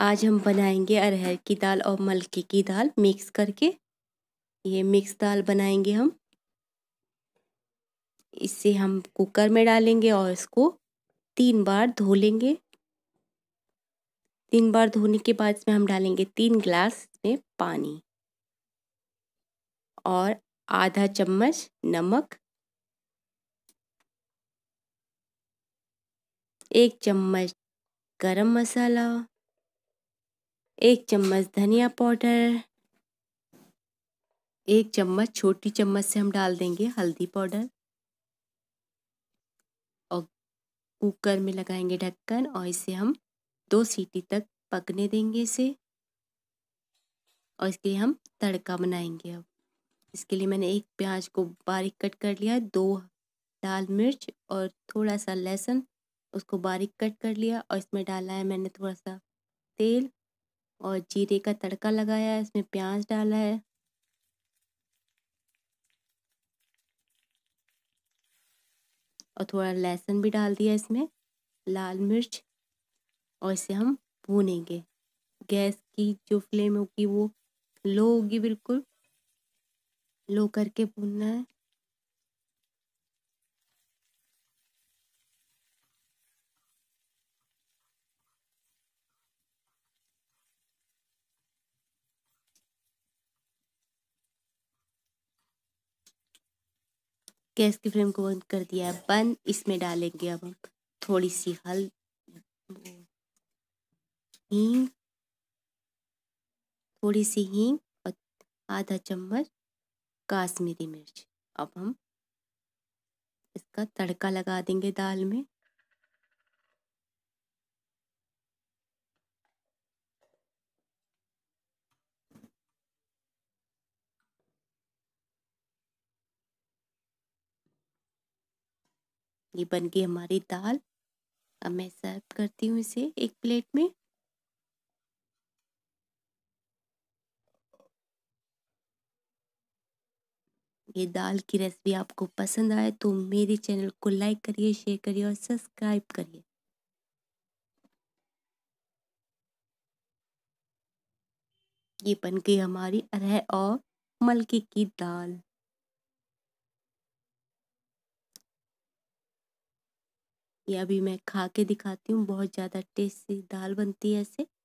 आज हम बनाएंगे अरहर की दाल और मलके की दाल मिक्स करके ये मिक्स दाल बनाएंगे हम इसे हम कुकर में डालेंगे और इसको तीन बार धो लेंगे तीन बार धोने के बाद इसमें हम डालेंगे तीन ग्लास में पानी और आधा चम्मच नमक एक चम्मच गरम मसाला एक चम्मच धनिया पाउडर एक चम्मच छोटी चम्मच से हम डाल देंगे हल्दी पाउडर और कुकर में लगाएंगे ढक्कन और इसे हम दो सीटी तक पकने देंगे इसे और इसके लिए हम तड़का बनाएंगे अब इसके लिए मैंने एक प्याज को बारीक कट कर लिया दो लाल मिर्च और थोड़ा सा लहसुन उसको बारीक कट कर लिया और इसमें डाला है मैंने थोड़ा सा तेल और जीरे का तड़का लगाया है इसमें प्याज डाला है और थोड़ा लहसुन भी डाल दिया इसमें लाल मिर्च और इसे हम भूनेंगे गैस की जो फ्लेम होगी वो लो होगी बिल्कुल लो करके भूनना है गैस की फ्लेम को बंद कर दिया है बंद इसमें डालेंगे अब हम थोड़ी सी हल हींग थोड़ी सी हींग और आधा चम्मच काश्मीरी मिर्च अब हम इसका तड़का लगा देंगे दाल में ये बन गई हमारी दाल अब मैं सर्व करती हूँ इसे एक प्लेट में ये दाल की रेसिपी आपको पसंद आए तो मेरे चैनल को लाइक करिए शेयर करिए और सब्सक्राइब करिए ये बन गई हमारी अरह और मलके की दाल ये अभी मैं खा के दिखाती हूँ बहुत ज़्यादा टेस्टी दाल बनती है ऐसे